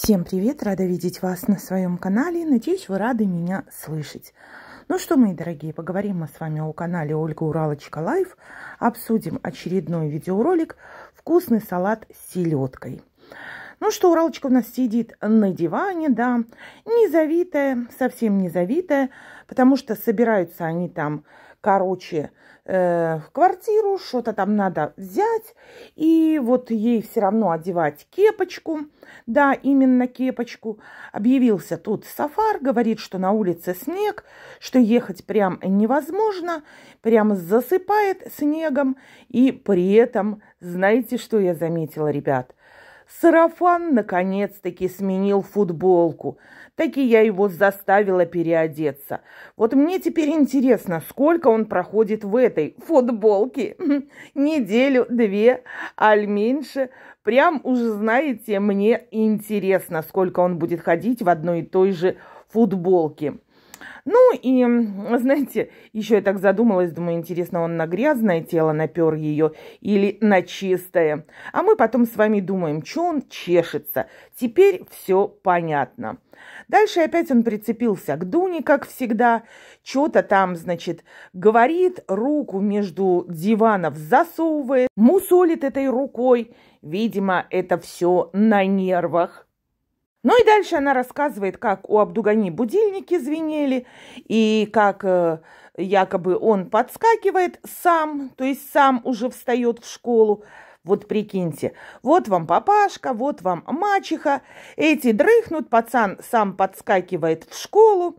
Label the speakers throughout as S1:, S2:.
S1: Всем привет! Рада видеть вас на своем канале. Надеюсь, вы рады меня слышать. Ну что, мои дорогие, поговорим мы с вами о канале Ольга Уралочка Лайф. Обсудим очередной видеоролик «Вкусный салат с селедкой». Ну что, Уралочка у нас сидит на диване, да, незавитая, совсем незавитая, потому что собираются они там, короче, Э, в квартиру, что-то там надо взять. И вот ей все равно одевать кепочку. Да, именно кепочку. Объявился тут сафар, говорит, что на улице снег, что ехать прям невозможно, прям засыпает снегом. И при этом, знаете, что я заметила, ребят? Сарафан наконец-таки сменил футболку. Таки я его заставила переодеться. Вот мне теперь интересно, сколько он проходит в этой футболке. Неделю, две, а аль меньше. Прям уже, знаете, мне интересно, сколько он будет ходить в одной и той же футболке. Ну и, знаете, еще я так задумалась, думаю, интересно, он на грязное тело напер ее или на чистое. А мы потом с вами думаем, что он чешется. Теперь все понятно. Дальше опять он прицепился к Дуне, как всегда. Что-то там, значит, говорит, руку между диванов засовывает, мусолит этой рукой. Видимо, это все на нервах. Ну и дальше она рассказывает, как у Абдугани будильники звенели, и как э, якобы он подскакивает сам, то есть сам уже встает в школу. Вот прикиньте, вот вам папашка, вот вам мачеха, эти дрыхнут, пацан сам подскакивает в школу.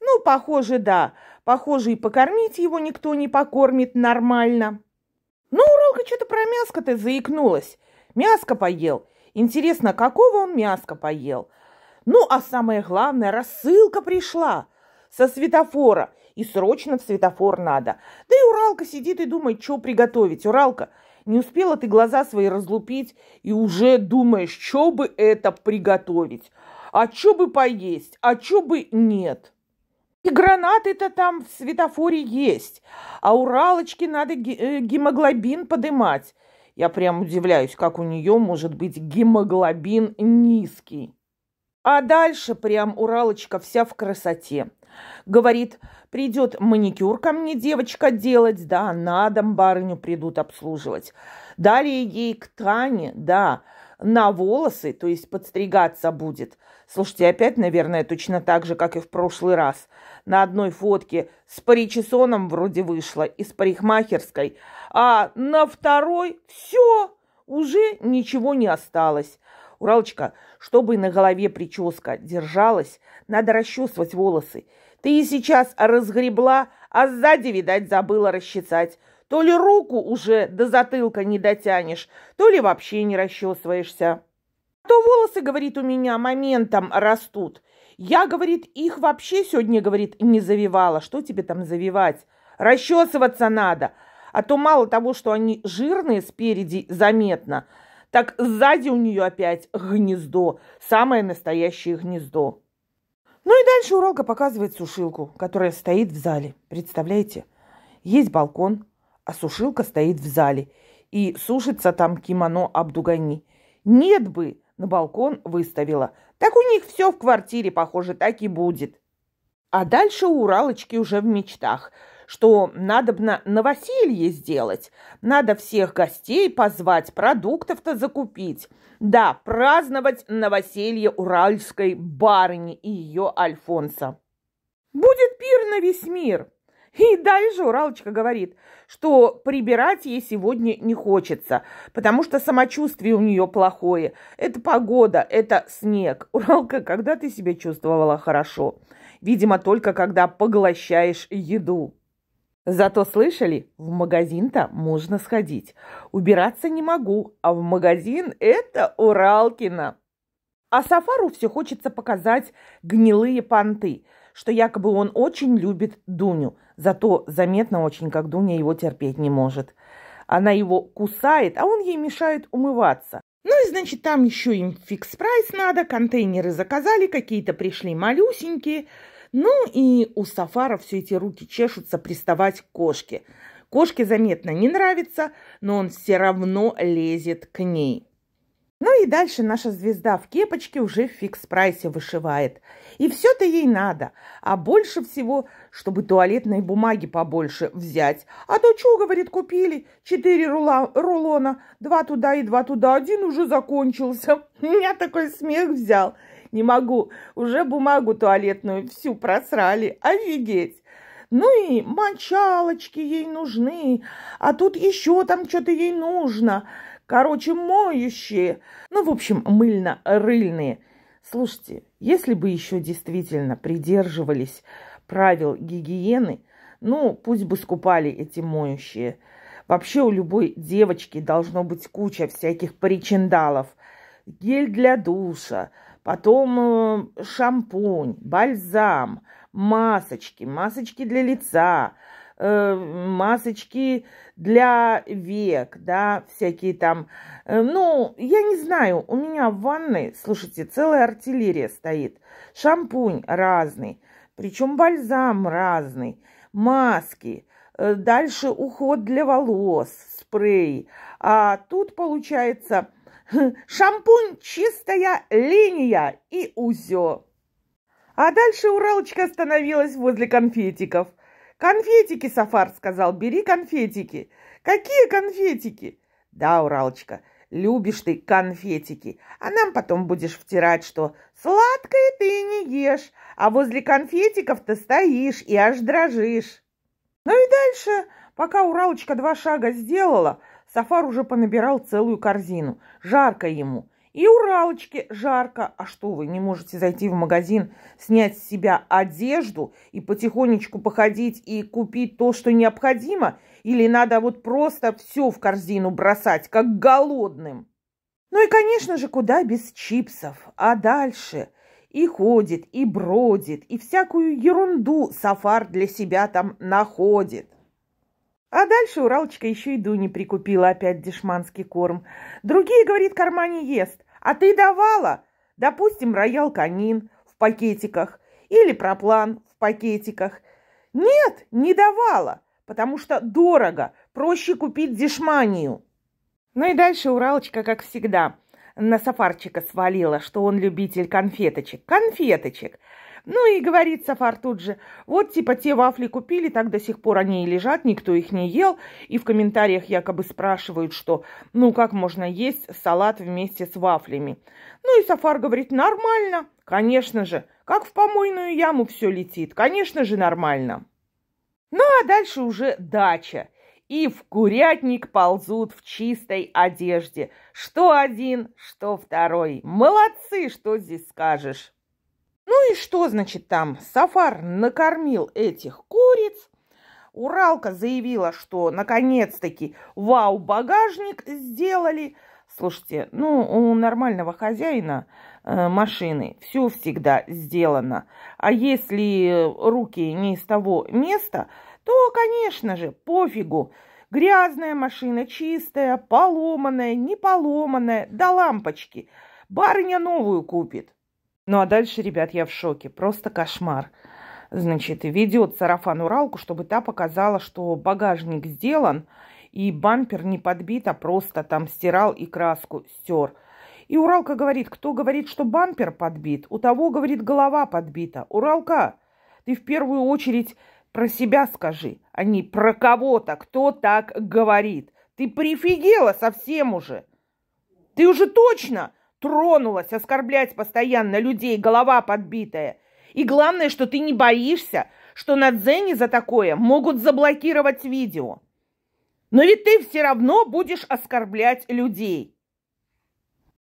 S1: Ну, похоже, да, похоже, и покормить его никто не покормит нормально. Ну, уралка что-то про мяско-то заикнулась. Мяско поел Интересно, какого он мяска поел? Ну, а самое главное, рассылка пришла со светофора. И срочно в светофор надо. Да и Уралка сидит и думает, что приготовить. Уралка, не успела ты глаза свои разлупить и уже думаешь, что бы это приготовить. А что бы поесть, а что бы нет. И гранаты-то там в светофоре есть, а Уралочке надо э, гемоглобин подымать. Я прям удивляюсь, как у нее может быть гемоглобин низкий. А дальше прям Уралочка вся в красоте. Говорит, придет маникюр ко мне девочка делать, да, на дом барыню придут обслуживать. Далее ей к Тане, да, на волосы, то есть подстригаться будет. Слушайте, опять, наверное, точно так же, как и в прошлый раз. На одной фотке с паричесоном вроде вышла, из парикмахерской – а на второй все, уже ничего не осталось. Уралочка, чтобы на голове прическа держалась, надо расчесывать волосы. Ты и сейчас разгребла, а сзади, видать, забыла расчесать. То ли руку уже до затылка не дотянешь, то ли вообще не расчесываешься. А то волосы, говорит, у меня моментом растут. Я, говорит, их вообще сегодня, говорит, не завивала. Что тебе там завивать? Расчесываться надо. А то мало того, что они жирные спереди заметно, так сзади у нее опять гнездо, самое настоящее гнездо. Ну и дальше Уралка показывает сушилку, которая стоит в зале. Представляете? Есть балкон, а сушилка стоит в зале. И сушится там кимоно Абдугани. Нет бы, на балкон выставила. Так у них все в квартире, похоже, так и будет. А дальше у Уралочки уже в мечтах, что надо на новоселье сделать, надо всех гостей позвать, продуктов-то закупить. Да, праздновать новоселье уральской барыни и ее Альфонса. Будет пир на весь мир. И дальше Уралочка говорит, что прибирать ей сегодня не хочется, потому что самочувствие у нее плохое. Это погода, это снег. Уралка, когда ты себя чувствовала хорошо? Видимо, только когда поглощаешь еду. Зато слышали, в магазин-то можно сходить. Убираться не могу, а в магазин это Уралкина. А Сафару все хочется показать гнилые понты, что якобы он очень любит Дуню, зато заметно очень, как Дуня его терпеть не может. Она его кусает, а он ей мешает умываться. Ну и значит, там еще им фикс-прайс надо, контейнеры заказали, какие-то пришли малюсенькие – ну и у Сафара все эти руки чешутся приставать к кошке. Кошке заметно не нравится, но он все равно лезет к ней. Ну и дальше наша звезда в кепочке уже в фикс-прайсе вышивает. И все-то ей надо. А больше всего, чтобы туалетной бумаги побольше взять. А то что, говорит, купили? Четыре рула, рулона, два туда и два туда. Один уже закончился. Меня такой смех взял не могу. Уже бумагу туалетную всю просрали. Офигеть! Ну и мочалочки ей нужны, а тут еще там что-то ей нужно. Короче, моющие. Ну, в общем, мыльно-рыльные. Слушайте, если бы еще действительно придерживались правил гигиены, ну, пусть бы скупали эти моющие. Вообще у любой девочки должно быть куча всяких причиндалов. Гель для душа, потом э, шампунь, бальзам, масочки, масочки для лица, э, масочки для век, да, всякие там. Э, ну, я не знаю, у меня в ванной, слушайте, целая артиллерия стоит. Шампунь разный, причем бальзам разный, маски, дальше уход для волос, спрей. А тут получается Шампунь «Чистая линия» и «Узё». А дальше Уралочка остановилась возле конфетиков. «Конфетики, Сафар!» — сказал. «Бери конфетики!» «Какие конфетики?» «Да, Уралочка, любишь ты конфетики, а нам потом будешь втирать, что сладкое ты не ешь, а возле конфетиков ты стоишь и аж дрожишь». Ну и дальше, пока Уралочка два шага сделала, Сафар уже понабирал целую корзину. Жарко ему. И Уралочке жарко. А что вы, не можете зайти в магазин, снять с себя одежду и потихонечку походить и купить то, что необходимо? Или надо вот просто все в корзину бросать, как голодным? Ну и, конечно же, куда без чипсов. А дальше и ходит, и бродит, и всякую ерунду Сафар для себя там находит. А дальше Уралочка еще и Дуни прикупила опять дешманский корм. Другие, говорит, кармане ест. А ты давала, допустим, роял канин в пакетиках или проплан в пакетиках. Нет, не давала, потому что дорого, проще купить дешманию. Ну и дальше Уралочка, как всегда, на сафарчика свалила, что он любитель конфеточек. Конфеточек. Ну и говорит Сафар тут же, вот типа те вафли купили, так до сих пор они и лежат, никто их не ел. И в комментариях якобы спрашивают, что ну как можно есть салат вместе с вафлями. Ну и Сафар говорит, нормально, конечно же, как в помойную яму все летит, конечно же нормально. Ну а дальше уже дача. И в курятник ползут в чистой одежде. Что один, что второй. Молодцы, что здесь скажешь. Ну и что, значит, там Сафар накормил этих куриц, Уралка заявила, что наконец-таки вау-багажник сделали. Слушайте, ну, у нормального хозяина э, машины все всегда сделано. А если руки не из того места, то, конечно же, пофигу. Грязная машина, чистая, поломанная, не поломанная, до да лампочки. Барыня новую купит. Ну а дальше, ребят, я в шоке. Просто кошмар. Значит, ведет сарафан Уралку, чтобы та показала, что багажник сделан, и бампер не подбит, а просто там стирал и краску стер. И Уралка говорит, кто говорит, что бампер подбит, у того, говорит, голова подбита. Уралка, ты в первую очередь про себя скажи, а не про кого-то, кто так говорит. Ты прифигела совсем уже. Ты уже точно Тронулась оскорблять постоянно людей, голова подбитая. И главное, что ты не боишься, что на Дзене за такое могут заблокировать видео. Но ведь ты все равно будешь оскорблять людей.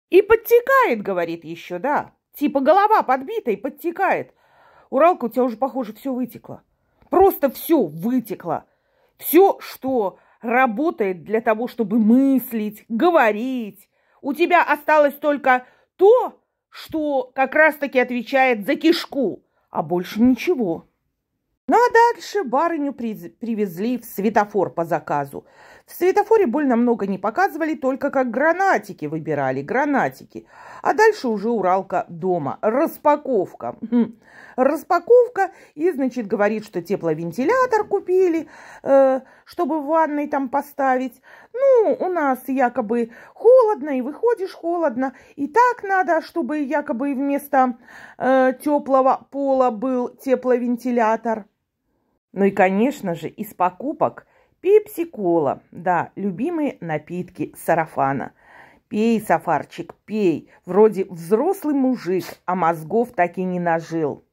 S1: И подтекает, говорит еще, да. Типа голова подбита и подтекает. Уралка, у тебя уже, похоже, все вытекло. Просто все вытекло. Все, что работает для того, чтобы мыслить, говорить, у тебя осталось только то, что как раз-таки отвечает за кишку, а больше ничего. Ну а дальше барыню привезли в светофор по заказу. В светофоре больно много не показывали, только как гранатики выбирали, гранатики. А дальше уже Уралка дома. Распаковка. Хм. Распаковка, и, значит, говорит, что тепловентилятор купили, э, чтобы в ванной там поставить. Ну, у нас якобы холодно, и выходишь холодно. И так надо, чтобы якобы вместо э, теплого пола был тепловентилятор. Ну и, конечно же, из покупок – Пепси-кола, да, любимые напитки сарафана. Пей, Сафарчик, пей. Вроде взрослый мужик, а мозгов так и не нажил.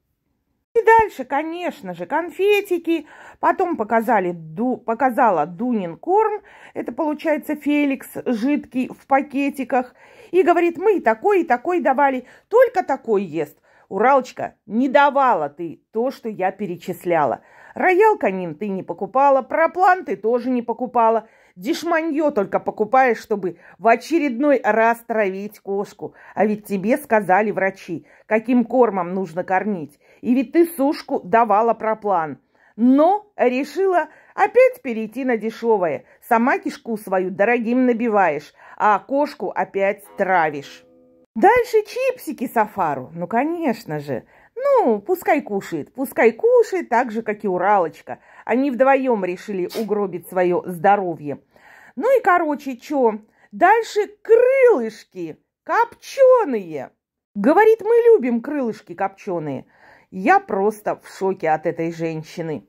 S1: И дальше, конечно же, конфетики. Потом показали, ду, показала Дунин корм. Это, получается, Феликс жидкий в пакетиках. И говорит, мы и такой, и такой давали. Только такой ест. Уралочка, не давала ты то, что я перечисляла. Роял Канин ты не покупала, проплан ты тоже не покупала. Дешманье только покупаешь, чтобы в очередной раз травить кошку. А ведь тебе сказали врачи, каким кормом нужно кормить. И ведь ты сушку давала проплан. Но решила опять перейти на дешевое. Сама кишку свою дорогим набиваешь, а кошку опять травишь. Дальше чипсики сафару. Ну, конечно же. Ну, пускай кушает, пускай кушает, так же, как и Уралочка. Они вдвоем решили угробить свое здоровье. Ну и, короче, что? Дальше крылышки копченые. Говорит, мы любим крылышки копченые. Я просто в шоке от этой женщины.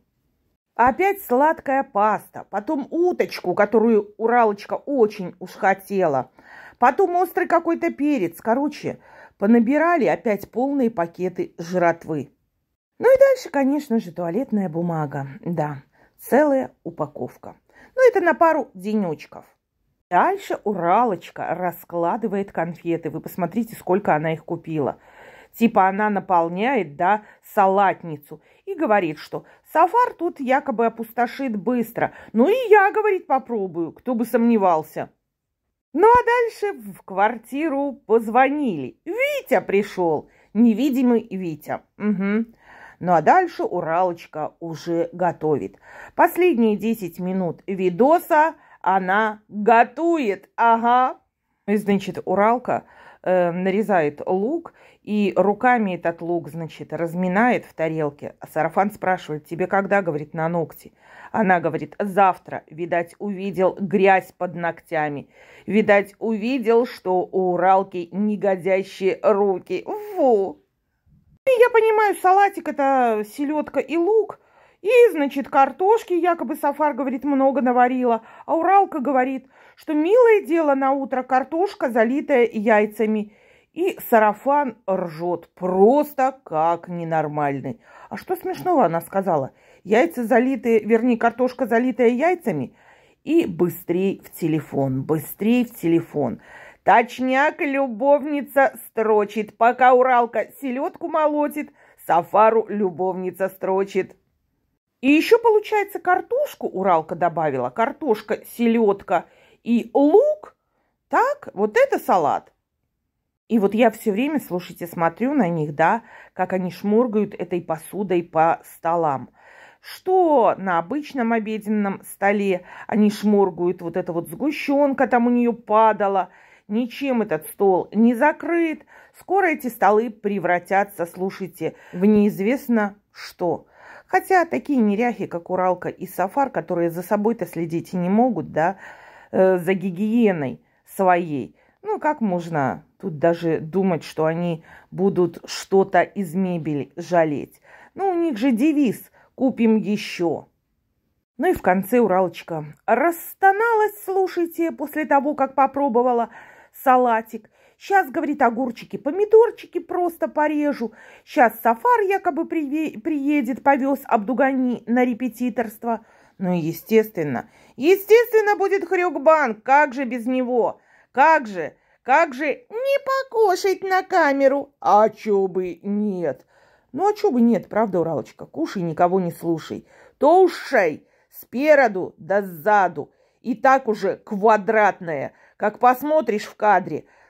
S1: Опять сладкая паста, потом уточку, которую Уралочка очень уж хотела, потом острый какой-то перец. Короче, Понабирали опять полные пакеты жратвы. Ну и дальше, конечно же, туалетная бумага. Да, целая упаковка. Но ну, это на пару денечков. Дальше Уралочка раскладывает конфеты. Вы посмотрите, сколько она их купила. Типа она наполняет, да, салатницу. И говорит, что сафар тут якобы опустошит быстро. Ну и я, говорит, попробую. Кто бы сомневался. Ну а дальше в квартиру позвонили. Витя пришел, невидимый Витя. Угу. Ну а дальше Уралочка уже готовит. Последние 10 минут видоса она готовит. Ага, ну и, значит, Уралка э, нарезает лук и руками этот лук, значит, разминает в тарелке. А Сарафан спрашивает, тебе когда, говорит, на ногти? Она говорит, завтра, видать, увидел грязь под ногтями. Видать, увидел, что у Уралки негодящие руки. Фу! И я понимаю, салатик это селедка и лук, и, значит, картошки, якобы Сафар говорит, много наварила. А Уралка говорит, что милое дело на утро картошка, залитая яйцами. И сарафан ржет просто как ненормальный. А что смешного она сказала? Яйца залитые, вернее, картошка залитая яйцами. И быстрей в телефон, быстрей в телефон. Точняк любовница строчит, пока Уралка селедку молотит, Сафару любовница строчит. И еще, получается, картошку Уралка добавила. Картошка, селедка и лук. Так, вот это салат. И вот я все время, слушайте, смотрю на них, да, как они шморгают этой посудой по столам. Что на обычном обеденном столе они шморгают, вот эта вот сгущенка там у нее падала. Ничем этот стол не закрыт. Скоро эти столы превратятся, слушайте, в неизвестно что. Хотя такие неряхи, как Уралка и Сафар, которые за собой-то следить и не могут, да, э, за гигиеной своей. Ну, как можно тут даже думать, что они будут что-то из мебели жалеть? Ну, у них же девиз «Купим еще». Ну и в конце Уралочка. Расстоналась, слушайте, после того, как попробовала салатик. Сейчас, говорит, огурчики, помидорчики просто порежу. Сейчас Сафар якобы приедет, повез Абдугани на репетиторство. Ну, естественно. Естественно, будет хрюкбан. Как же без него? Как же? Как же не покушать на камеру? А чё бы нет? Ну, а чё бы нет, правда, Уралочка? Кушай, никого не слушай. То ушей, спереду да сзаду. И так уже квадратная, как посмотришь в кадре –